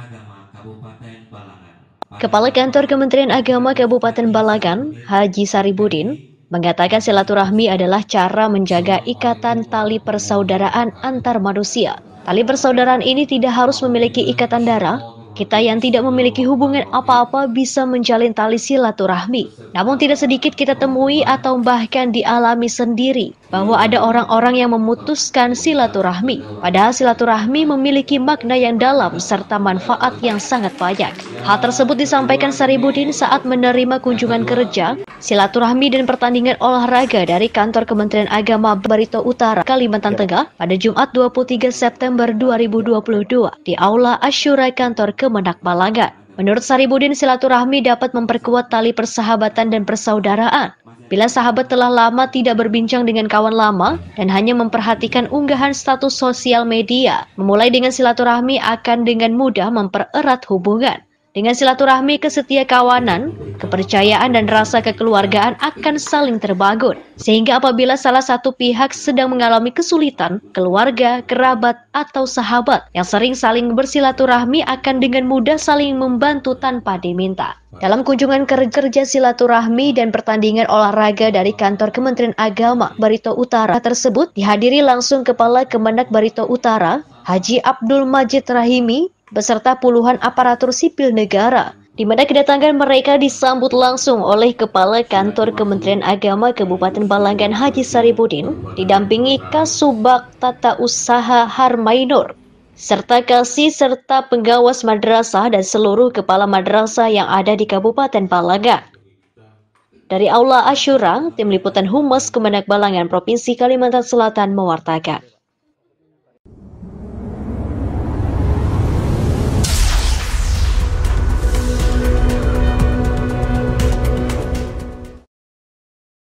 Agama Kabupaten Balangan. Kepala Kantor Kementerian Agama Kabupaten Balangan, Haji Saribudin, mengatakan silaturahmi adalah cara menjaga ikatan tali persaudaraan antar manusia. Tali persaudaraan ini tidak harus memiliki ikatan darah, kita yang tidak memiliki hubungan apa-apa bisa menjalin tali silaturahmi. Namun tidak sedikit kita temui atau bahkan dialami sendiri bahwa ada orang-orang yang memutuskan silaturahmi. Padahal silaturahmi memiliki makna yang dalam serta manfaat yang sangat banyak. Hal tersebut disampaikan Saribudin saat menerima kunjungan kerja Silaturahmi dan pertandingan olahraga dari kantor Kementerian Agama Barito Utara, Kalimantan ya. Tengah pada Jumat 23 September 2022 di Aula Asyura Kantor Kemenak Malangan. Menurut Saribudin, silaturahmi dapat memperkuat tali persahabatan dan persaudaraan. Bila sahabat telah lama tidak berbincang dengan kawan lama dan hanya memperhatikan unggahan status sosial media, memulai dengan silaturahmi akan dengan mudah mempererat hubungan. Dengan silaturahmi kesetia kawanan, kepercayaan dan rasa kekeluargaan akan saling terbangun. Sehingga apabila salah satu pihak sedang mengalami kesulitan, keluarga, kerabat, atau sahabat yang sering saling bersilaturahmi akan dengan mudah saling membantu tanpa diminta. Dalam kunjungan kerja silaturahmi dan pertandingan olahraga dari kantor Kementerian Agama Barito Utara tersebut dihadiri langsung Kepala Kemenak Barito Utara, Haji Abdul Majid Rahimi, beserta puluhan aparatur sipil negara, di mana kedatangan mereka disambut langsung oleh Kepala Kantor Kementerian Agama Kabupaten Balangan Haji Saribudin, didampingi Kasubag Tata Usaha Harmainur, serta kasih serta penggawas madrasah dan seluruh kepala madrasah yang ada di Kabupaten Balangan. Dari Aula Asyurang, Tim Liputan Humas Kemenak Balangan Provinsi Kalimantan Selatan mewartakan.